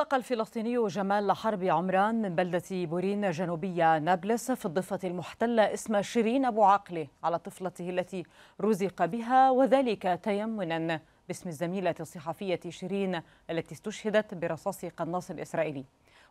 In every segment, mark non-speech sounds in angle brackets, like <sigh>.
أطلق الفلسطيني جمال حرب عمران من بلدة بورين جنوبية نابلس في الضفة المحتلة اسم شيرين أبو عقله على طفلته التي رزق بها وذلك تيمنا باسم الزميلة الصحفية شيرين التي استشهدت برصاص قناص إسرائيلي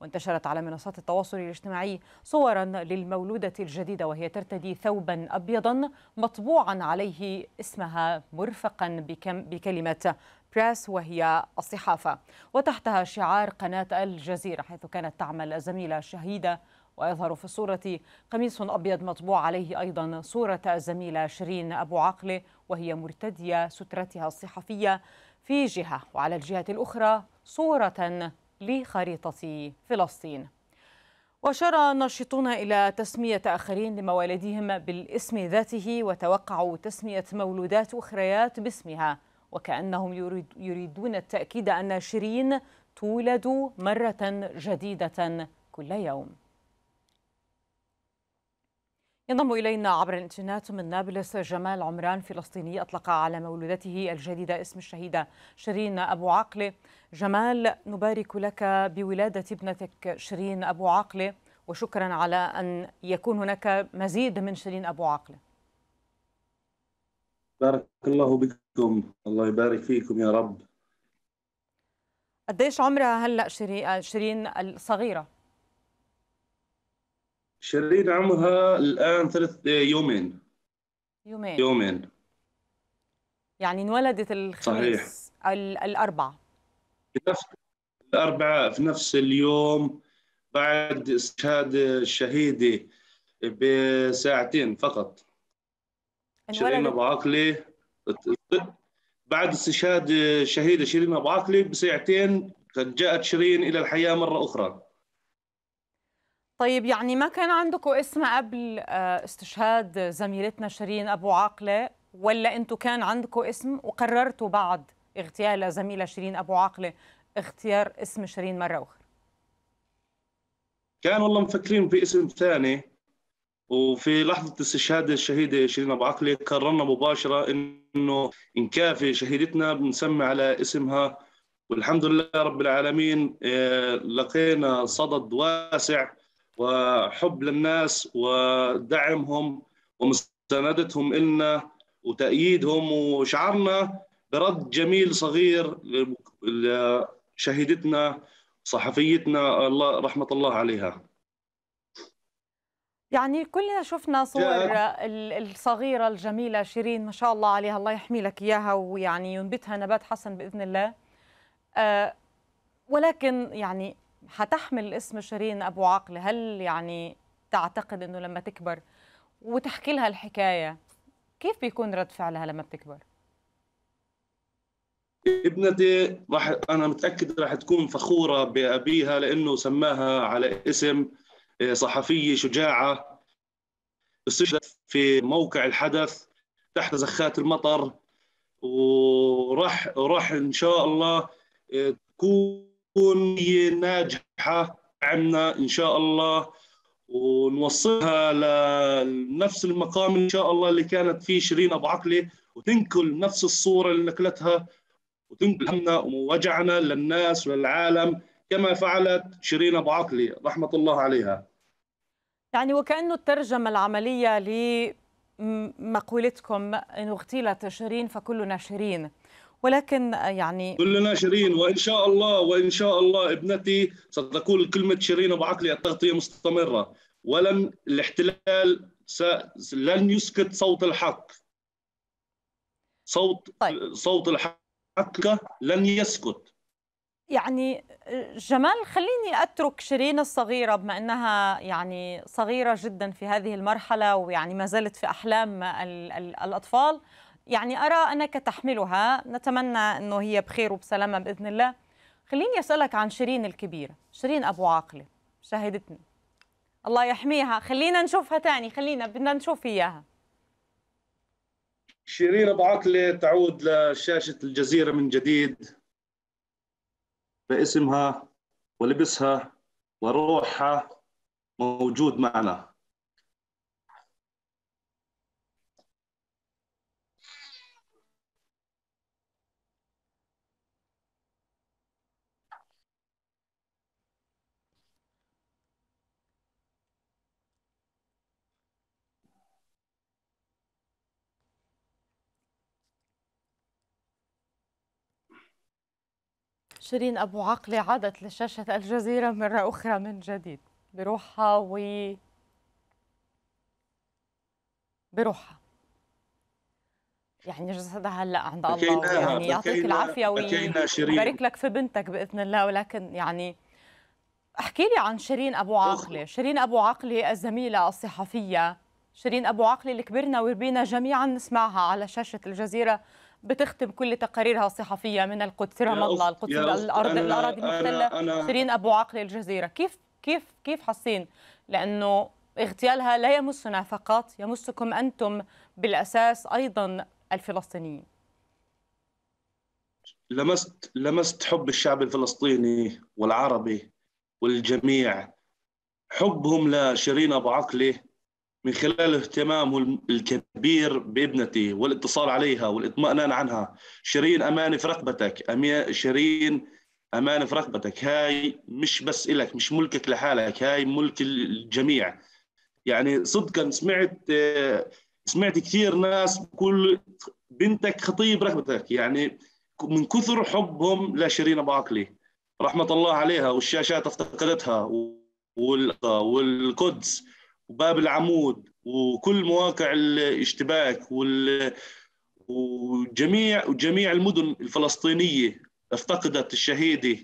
وانتشرت على منصات التواصل الاجتماعي صورا للمولودة الجديدة وهي ترتدي ثوبا أبيضا مطبوعا عليه اسمها مرفقا بكم بكلمة بريس وهي الصحافة وتحتها شعار قناة الجزيرة حيث كانت تعمل زميلة شهيدة ويظهر في الصورة قميص أبيض مطبوع عليه أيضا صورة الزميلة شيرين أبو عقله وهي مرتدية سترتها الصحفية في جهة وعلى الجهة الأخرى صورة لخريطة فلسطين وأشار الناشطون إلى تسمية آخرين لموالدهم بالاسم ذاته وتوقعوا تسمية مولودات أخريات باسمها وكأنهم يريدون التأكيد أن شيرين تولد مرة جديدة كل يوم ينضم إلينا عبر الإنترنت من نابلس جمال عمران فلسطيني أطلق على مولودته الجديدة اسم الشهيدة شيرين أبو عقلة جمال نبارك لك بولادة ابنتك شيرين أبو عقلة وشكرا على أن يكون هناك مزيد من شيرين أبو عقلة بارك الله بكم الله يبارك فيكم يا رب قديش عمرها هلأ شيرين الصغيرة؟ شيرين عمرها الآن ثلاث آه، يومين يومين يومين يعني انولدت الخميس صحيح في نفس الأربعاء في نفس اليوم بعد استشهاد الشهيدة بساعتين فقط شيرين أبو عقلي بعد استشهاد الشهيدة شيرين أبو عقلي بساعتين قد جاءت شيرين إلى الحياة مرة أخرى طيب يعني ما كان عندكم اسم قبل آه، استشهاد زميلتنا شيرين ابو عاقله ولا انتم كان عندكم اسم وقررتوا بعد اغتيال زميله شيرين ابو عاقله اختيار اسم شيرين مره اخرى كان والله مفكرين في اسم ثاني وفي لحظه استشهاد الشهيده شيرين ابو عاقله قررنا مباشره انه نكافئ شهيدتنا بنسمي على اسمها والحمد لله رب العالمين آه، لقينا صدد واسع وحب للناس ودعمهم ومساندتهم إلنا وتأييدهم وشعرنا برد جميل صغير لشهيدتنا صحفيتنا الله رحمة الله عليها يعني كلنا شفنا صور الصغيرة الجميلة شيرين ما شاء الله عليها الله يحمي لك إياها ويعني ينبتها نبات حسن بإذن الله آه، ولكن يعني حتحمل اسم شيرين ابو عقل هل يعني تعتقد انه لما تكبر وتحكي لها الحكايه كيف بيكون رد فعلها لما بتكبر ابنتي راح انا متاكد راح تكون فخوره بابيها لانه سماها على اسم آه، صحفيه شجاعه استشهدت في موقع الحدث تحت زخات المطر وراح راح ان شاء الله آه، تكون تكون هي ناجحه عنا ان شاء الله ونوصلها لنفس المقام ان شاء الله اللي كانت فيه شيرين ابو عقله وتنقل نفس الصوره اللي نقلتها وتنقل همنا ووجعنا للناس وللعالم كما فعلت شيرين ابو عقله رحمه الله عليها. يعني وكانه الترجمه العمليه لمقولتكم ان اغتيلت شيرين فكلنا شيرين ولكن يعني كلنا شيرين وان شاء الله وان شاء الله ابنتي ستقول كلمه شيرين بعقلي التغطيه مستمره ولن الاحتلال س... لن يسكت صوت الحق صوت طيب. صوت الحق لن يسكت يعني جمال خليني اترك شيرين الصغيره بما انها يعني صغيره جدا في هذه المرحله ويعني ما زالت في احلام الاطفال يعني أرى أنك تحملها نتمنى أنه هي بخير وبسلامة بإذن الله خليني أسألك عن شيرين الكبيرة شيرين أبو عاقلة شاهدتني الله يحميها خلينا نشوفها تاني خلينا بدنا نشوف إياها شيرين أبو عاقلة تعود لشاشة الجزيرة من جديد باسمها ولبسها وروحها موجود معنا شيرين أبو عقلي عادت لشاشة الجزيرة مرة أخرى من جديد بروحها و بروحها يعني جسدها هلا عند الله يعني يعطيك العافيه ويبارك <laughs> لك في بنتك باذن الله ولكن يعني احكي لي عن شيرين ابو عاقله، شيرين ابو عقله الزميله الصحفيه، شيرين ابو عقله اللي كبرنا وربينا جميعا نسمعها على شاشه الجزيره بتختم كل تقاريرها الصحفيه من القدس رام الله القدس الارض الاراضي المحتله سيرين ابو عقل الجزيره كيف كيف كيف حاسين لانه اغتيالها لا يمسنا فقط يمسكم انتم بالاساس ايضا الفلسطينيين لمست لمست حب الشعب الفلسطيني والعربي والجميع حبهم لشيرين ابو عقله من خلال اهتمامه الكبير بابنتي والاتصال عليها والاطمئنان عنها شيرين أمانة في رقبتك شيرين أمانة في رقبتك هاي مش بس لك مش ملكك لحالك هاي ملك الجميع يعني صدقا سمعت سمعت كثير ناس بكل بنتك خطيب رقبتك يعني من كثر حبهم لشيرين أبو عقلي رحمة الله عليها والشاشات افتقدتها والقدس وباب العمود وكل مواقع الاشتباك وال وجميع وجميع المدن الفلسطينيه افتقدت الشهيده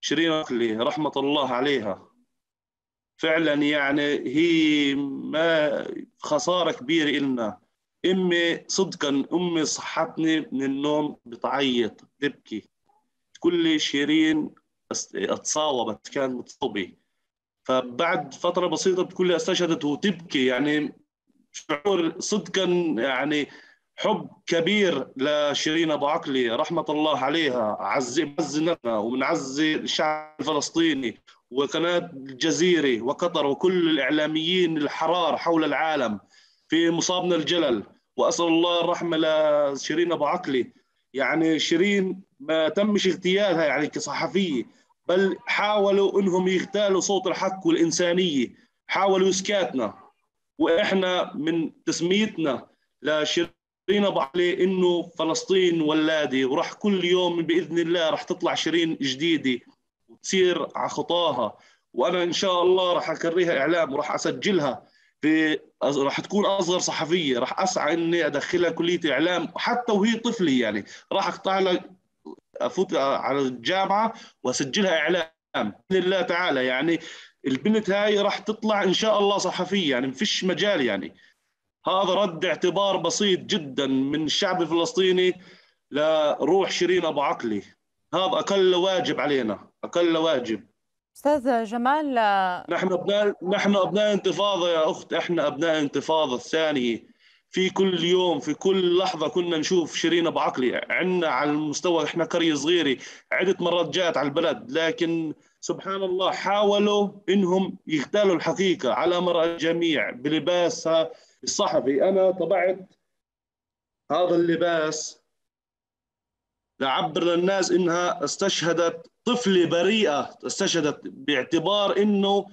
شيرين اقلي رحمه الله عليها فعلا يعني هي ما خساره كبيره إلنا امي صدقا امي صحتني من النوم بتعيط بتبكي تقول لي شيرين اتصاوبت كانت متصوبه فبعد فترة بسيطة لي استشهدت وتبكي يعني شعور صدقا يعني حب كبير لشيرين ابو عقلي رحمه الله عليها عزي بنزلنا ومن الشعب الفلسطيني وقناه الجزيره وقطر وكل الاعلاميين الحرار حول العالم في مصابنا الجلل واسال الله الرحمه لشيرين ابو عقلي يعني شيرين ما تمش اغتيالها يعني كصحفيه بل حاولوا انهم يغتالوا صوت الحق والانسانيه حاولوا اسكاتنا واحنا من تسميتنا لشيرين ابو علي انه فلسطين ولادي وراح كل يوم باذن الله راح تطلع شيرين جديده وتصير على خطاها وانا ان شاء الله راح اكريها اعلام وراح اسجلها في راح تكون اصغر صحفيه راح اسعى اني ادخلها كليه اعلام حتى وهي طفله يعني راح اقطع لها افوت على الجامعه واسجلها اعلام باذن الله تعالى يعني البنت هاي راح تطلع ان شاء الله صحفيه يعني ما فيش مجال يعني هذا رد اعتبار بسيط جدا من الشعب الفلسطيني لروح شيرين ابو عقلي هذا اقل واجب علينا اقل واجب استاذ جمال نحن ابناء نحن ابناء انتفاضه يا اخت احنا ابناء انتفاضه الثانيه في كل يوم في كل لحظه كنا نشوف شيرين ابو عقلي عندنا على المستوى احنا قريه صغيره عده مرات جاءت على البلد لكن سبحان الله حاولوا انهم يغتالوا الحقيقه على مر الجميع بلباسها الصحفي انا طبعت هذا اللباس لعبر للناس انها استشهدت طفله بريئه استشهدت باعتبار انه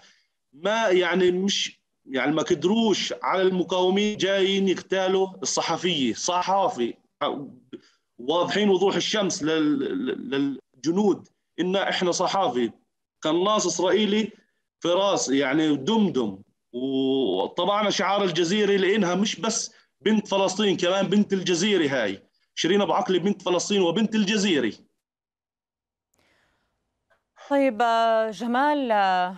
ما يعني مش يعني ما قدروش على المقاومين جايين يقتالوا الصحفية صحافي واضحين وضوح الشمس للجنود إن إحنا صحافي قناص إسرائيلي في راس يعني دمدم وطبعا شعار الجزيرة لأنها مش بس بنت فلسطين كمان بنت الجزيرة هاي شيرين أبو عقلي بنت فلسطين وبنت الجزيرة طيب آه، جمال آه،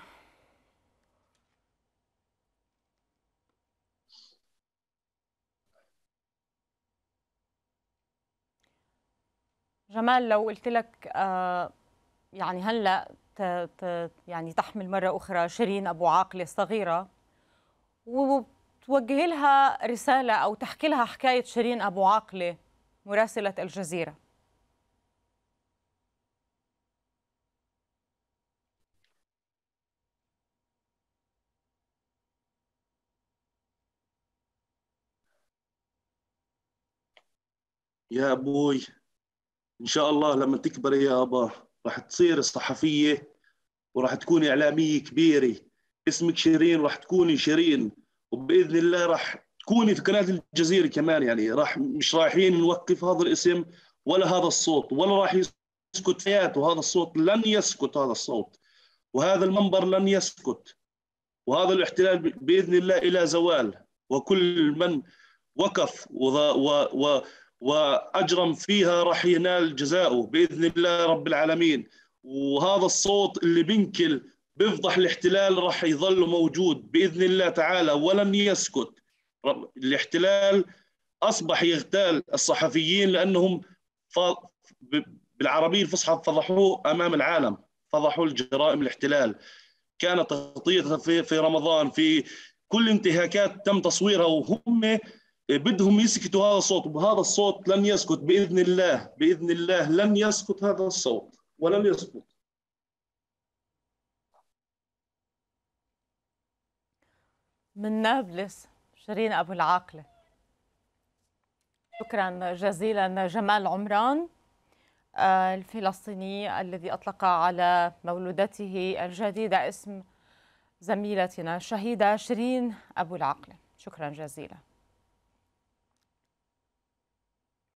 جمال لو قلت لك آه، يعني هلا ت ت يعني تحمل مره اخرى شيرين ابو عاقله الصغيره وتوجه لها رساله او تحكي لها حكايه شيرين ابو عاقله مراسله الجزيره يا ابوي ان شاء الله لما تكبري يا ابا راح تصيري صحفيه وراح تكوني اعلاميه كبيره اسمك شيرين راح تكوني شيرين وباذن الله راح تكوني في قناه الجزيره كمان يعني راح مش رايحين نوقف هذا الاسم ولا هذا الصوت ولا راح يسكت حياته هذا الصوت لن يسكت هذا الصوت وهذا المنبر لن يسكت وهذا الاحتلال باذن الله الى زوال وكل من وقف و, و, و واجرم فيها راح ينال جزاؤه باذن الله رب العالمين وهذا الصوت اللي بنكل بيفضح الاحتلال راح يظل موجود باذن الله تعالى ولن يسكت الاحتلال اصبح يغتال الصحفيين لانهم بالعربيه الفصحى فضحوه امام العالم فضحوا الجرائم الاحتلال كانت تغطيه في في رمضان في كل انتهاكات تم تصويرها وهم إيه، بدهم يسكتوا هذا الصوت وهذا الصوت لن يسكت باذن الله باذن الله لن يسكت هذا الصوت ولن يسكت من نابلس شيرين ابو العاقله شكرا جزيلا جمال عمران آه، الفلسطيني الذي اطلق على مولودته الجديده اسم زميلتنا الشهيده شيرين ابو العاقله شكرا جزيلا